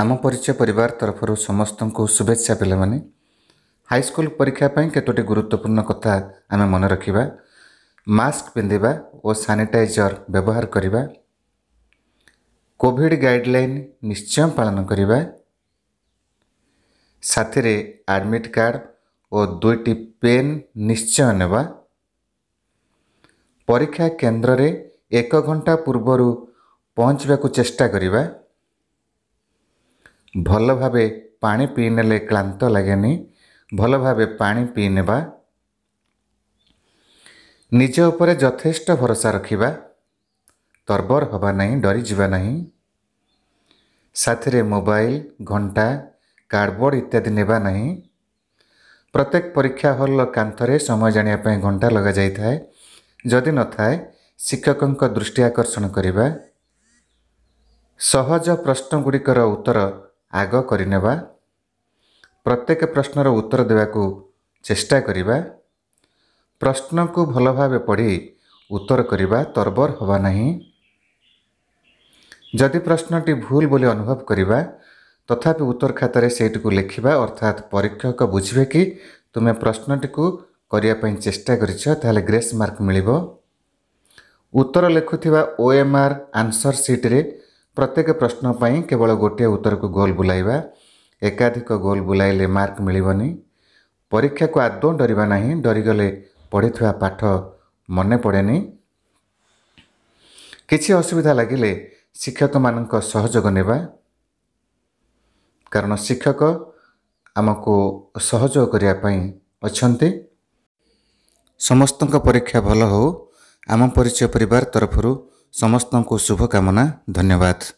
ଆମ ପରିଚୟ ପରିବାର ତରଫରୁ ସମସ୍ତଙ୍କୁ ଶୁଭେଚ୍ଛା ପିଲାମାନେ ହାଇସ୍କୁଲ ପରୀକ୍ଷା ପାଇଁ କେତୋଟି ଗୁରୁତ୍ୱପୂର୍ଣ୍ଣ କଥା ଆମେ ମନେ ରଖିବା ମାସ୍କ ପିନ୍ଧିବା ଓ ସାନିଟାଇଜର ବ୍ୟବହାର କରିବା କୋଭିଡ଼ ଗାଇଡ଼ଲାଇନ୍ ନିଶ୍ଚୟ ପାଳନ କରିବା ସାଥିରେ ଆଡ଼ମିଟ୍ କାର୍ଡ଼ ଓ ଦୁଇଟି ପେନ୍ ନିଶ୍ଚୟ ନେବା ପରୀକ୍ଷା କେନ୍ଦ୍ରରେ ଏକ ଘଣ୍ଟା ପୂର୍ବରୁ ପହଞ୍ଚିବାକୁ ଚେଷ୍ଟା କରିବା ଭଲ ଭାବେ ପାଣି ପିଇ ନେଲେ କ୍ଳାନ୍ତ ଲାଗେନି ଭଲ ଭାବେ ପାଣି ପିଇ ନେବା ନିଜ ଉପରେ ଯଥେଷ୍ଟ ଭରସା ରଖିବା ତର୍ବର ହେବା ନାହିଁ ଡରିଯିବା ନାହିଁ ସାଥିରେ ମୋବାଇଲ ଘଣ୍ଟା କାର୍ଡ଼ବୋର୍ଡ଼ ଇତ୍ୟାଦି ନେବା ନାହିଁ ପ୍ରତ୍ୟେକ ପରୀକ୍ଷା ହଲ୍ର କାନ୍ଥରେ ସମୟ ଜାଣିବା ପାଇଁ ଘଣ୍ଟା ଲଗାଯାଇଥାଏ ଯଦି ନଥାଏ ଶିକ୍ଷକଙ୍କ ଦୃଷ୍ଟି ଆକର୍ଷଣ କରିବା ସହଜ ପ୍ରଶ୍ନଗୁଡ଼ିକର ଉତ୍ତର ଆଗ କରିନେବା ପ୍ରତ୍ୟେକ ପ୍ରଶ୍ନର ଉତ୍ତର ଦେବାକୁ ଚେଷ୍ଟା କରିବା ପ୍ରଶ୍ନକୁ ଭଲ ଭାବେ ପଢ଼ି ଉତ୍ତର କରିବା ତରବର ହେବା ନାହିଁ ଯଦି ପ୍ରଶ୍ନଟି ଭୁଲ ବୋଲି ଅନୁଭବ କରିବା ତଥାପି ଉତ୍ତର ଖାତାରେ ସେଇଟିକୁ ଲେଖିବା ଅର୍ଥାତ୍ ପରୀକ୍ଷକ ବୁଝିବେ କି ତୁମେ ପ୍ରଶ୍ନଟିକୁ କରିବା ପାଇଁ ଚେଷ୍ଟା କରିଛ ତାହେଲେ ଗ୍ରେସ୍ ମାର୍କ ମିଳିବ ଉତ୍ତର ଲେଖୁଥିବା ଓ ଏମ୍ ଆର୍ ଆନ୍ସର ସିଟ୍ରେ ପ୍ରତ୍ୟେକ ପ୍ରଶ୍ନ ପାଇଁ କେବଳ ଗୋଟିଏ ଉତ୍ତରକୁ ଗୋଲ୍ ବୁଲାଇବା ଏକାଧିକ ଗୋଲ୍ ବୁଲାଇଲେ ମାର୍କ ମିଳିବନି ପରୀକ୍ଷାକୁ ଆଦୌ ଡରିବା ନାହିଁ ଡରିଗଲେ ପଢ଼ିଥିବା ପାଠ ମନେ ପଡ଼େନି କିଛି ଅସୁବିଧା ଲାଗିଲେ ଶିକ୍ଷକମାନଙ୍କ ସହଯୋଗ ନେବା କାରଣ ଶିକ୍ଷକ ଆମକୁ ସହଯୋଗ କରିବା ପାଇଁ ଅଛନ୍ତି ସମସ୍ତଙ୍କ ପରୀକ୍ଷା ଭଲ ହେଉ ଆମ ପରିଚୟ ପରିବାର ତରଫରୁ समस्तको शुभकामना धन्यवाद